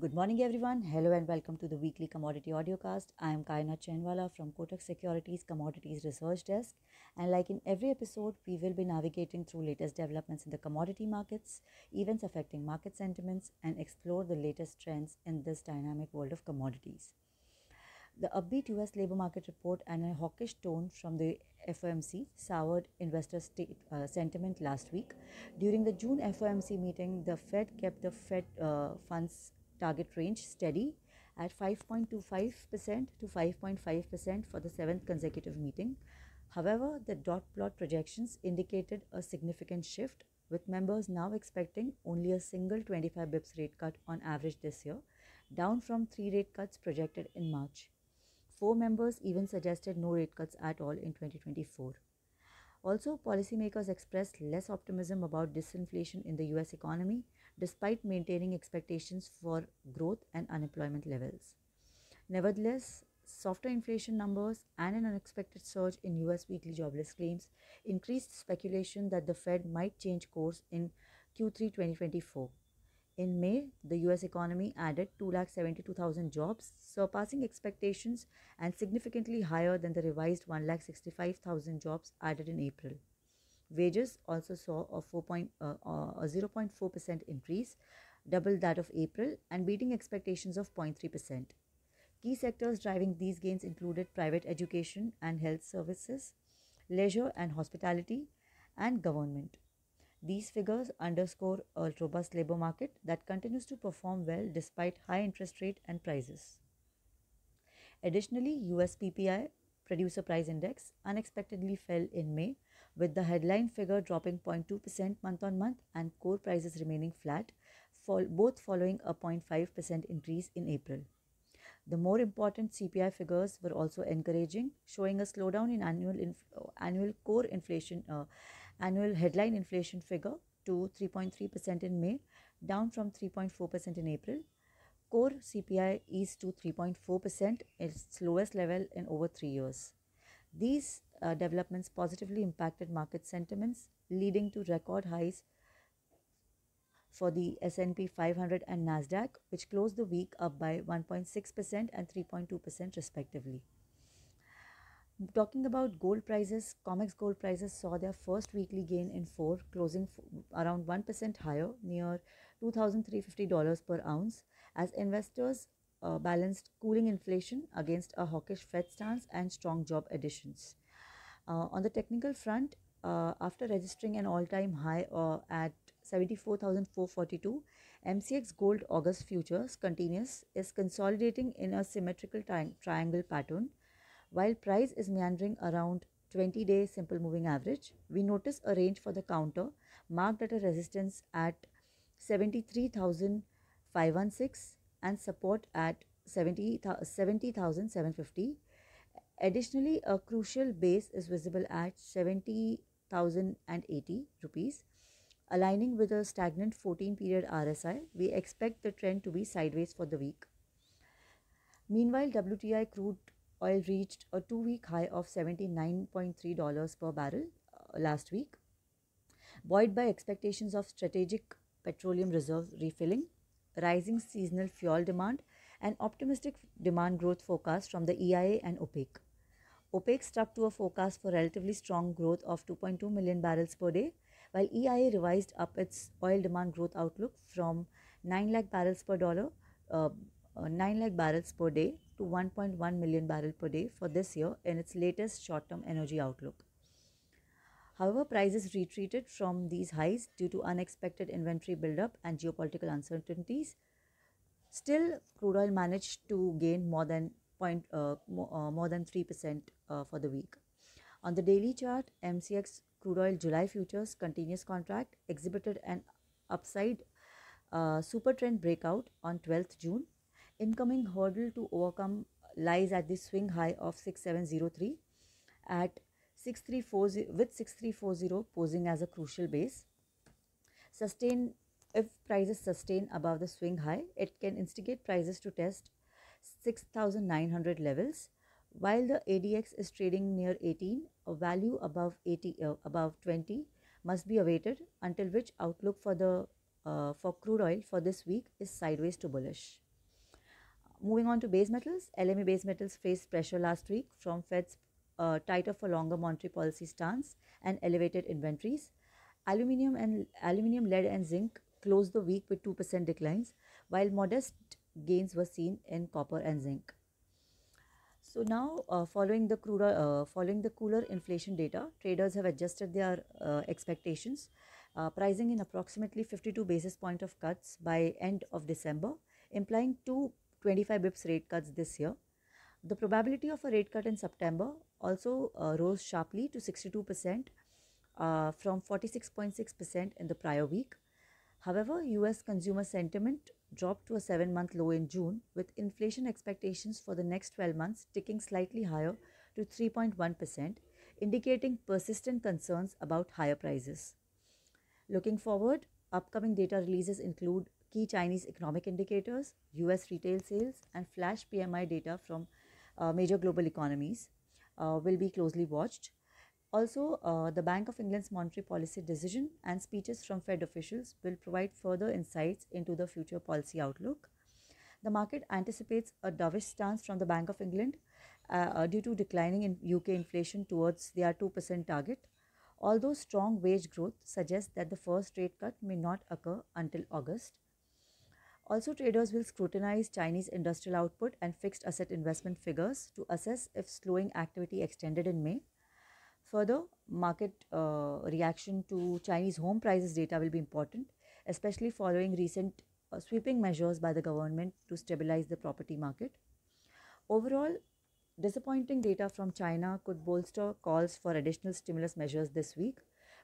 Good morning, everyone. Hello and welcome to the weekly commodity audiocast. I am Kaina Chenwala from Kotak Securities Commodities Research Desk, and like in every episode, we will be navigating through latest developments in the commodity markets, events affecting market sentiments, and explore the latest trends in this dynamic world of commodities. The upbeat U.S. labor market report and a hawkish tone from the FOMC soured investor state, uh, sentiment last week. During the June FOMC meeting, the Fed kept the Fed uh, funds target range steady at 5.25% to 5.5% for the seventh consecutive meeting. However, the dot plot projections indicated a significant shift with members now expecting only a single 25 bips rate cut on average this year, down from 3 rate cuts projected in March. Four members even suggested no rate cuts at all in 2024. Also, policymakers expressed less optimism about disinflation in the US economy, despite maintaining expectations for growth and unemployment levels. Nevertheless, softer inflation numbers and an unexpected surge in US weekly jobless claims increased speculation that the Fed might change course in Q3 2024. In May, the US economy added 2,72,000 jobs, surpassing expectations and significantly higher than the revised 1,65,000 jobs added in April. Wages also saw a, uh, 0.4% uh, increase, double that of April, and beating expectations of 0.3%. Key sectors driving these gains included private education and health services, leisure and hospitality, and government. These figures underscore a robust labor market that continues to perform well despite high interest rate and prices. Additionally, US PPI producer price index unexpectedly fell in May with the headline figure dropping 0.2% month on month and core prices remaining flat, both following a 0.5% increase in April. The more important CPI figures were also encouraging, showing a slowdown in annual inf- annual core inflation uh, annual headline inflation figure to 3.3% in May, down from 3.4% in April. Core CPI eased to 3.4%, its lowest level in over three years. These uh, developments positively impacted market sentiments, leading to record highs for the S&P 500 and Nasdaq, which closed the week up by 1.6% and 3.2% respectively talking about gold prices, COMEX gold prices saw their first weekly gain in four, closing around 1% higher near $2,350 per ounce as investors uh, balanced cooling inflation against a hawkish Fed stance and strong job additions. Uh, on the technical front, uh, after registering an all time high uh, at 74,442, MCX Gold August Futures continues is consolidating in a symmetrical tri- triangle pattern while price is meandering around 20 day simple moving average, we notice a range for the counter marked at a resistance at 73,516 and support at 70,750. Additionally, a crucial base is visible at 70,080 rupees. Aligning with a stagnant 14 period RSI, we expect the trend to be sideways for the week. Meanwhile, WTI crude oil reached a two week high of $79.3 per barrel uh, last week, buoyed by expectations of strategic petroleum reserve refilling, rising seasonal fuel demand, and optimistic demand growth forecast from the EIA and OPEC. OPEC stuck to a forecast for relatively strong growth of 2.2 million barrels per day, while EIA revised up its oil demand growth outlook from 9 lakh barrels per dollar, uh, uh 9 lakh barrels per day to 1.1 million barrel per day for this year in its latest short-term energy outlook. However, prices retreated from these highs due to unexpected inventory buildup and geopolitical uncertainties. Still, crude oil managed to gain more than point, uh, uh more, than 3% uh, for the week. On the daily chart, MCX crude oil July futures continuous contract exhibited an upside uh, super trend breakout on 12th June incoming hurdle to overcome lies at the swing high of 6703 at 6340 with 6340 posing as a crucial base sustain if prices sustain above the swing high it can instigate prices to test 6900 levels while the adx is trading near 18 a value above 80 uh, above 20 must be awaited until which outlook for the uh, for crude oil for this week is sideways to bullish moving on to base metals, LME base metals faced pressure last week from Fed's uh, tighter for longer monetary policy stance and elevated inventories. Aluminium and aluminium, lead, and zinc closed the week with 2% declines, while modest gains were seen in copper and zinc. So now, uh, following the cruder, uh, following the cooler inflation data, traders have adjusted their uh, expectations, uh, pricing in approximately 52 basis point of cuts by end of December, implying two 25 bips rate cuts this year. The probability of a rate cut in September also uh, rose sharply to 62% uh, from 46.6% in the prior week. However, US consumer sentiment dropped to a 7 month low in June, with inflation expectations for the next 12 months ticking slightly higher to 3.1%, indicating persistent concerns about higher prices. Looking forward, upcoming data releases include key Chinese economic indicators, US retail sales, and flash PMI data from uh, major global economies uh, will be closely watched. Also, uh, the Bank of England's monetary policy decision and speeches from Fed officials will provide further insights into the future policy outlook. The market anticipates a dovish stance from the Bank of England uh, uh, due to declining in UK inflation towards their 2% target although strong wage growth suggests that the first rate cut may not occur until August. Also, traders will scrutinize Chinese industrial output and fixed asset investment figures to assess if slowing activity extended in May. Further, market uh, reaction to Chinese home prices data will be important, especially following recent uh, sweeping measures by the government to stabilize the property market. Overall, disappointing data from China could bolster calls for additional stimulus measures this week.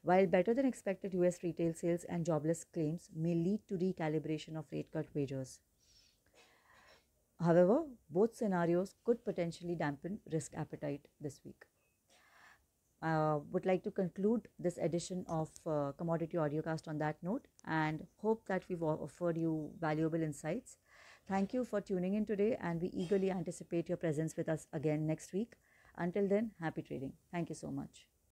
While better than expected US retail sales and jobless claims may lead to recalibration of rate cut wagers, However, both scenarios could potentially dampen risk appetite this week. Uh, would like to conclude this edition of uh, Commodity Audiocast on that note and hope that we've offered you valuable insights. Thank you for tuning in today, and we eagerly anticipate your presence with us again next week. Until then, happy trading. Thank you so much.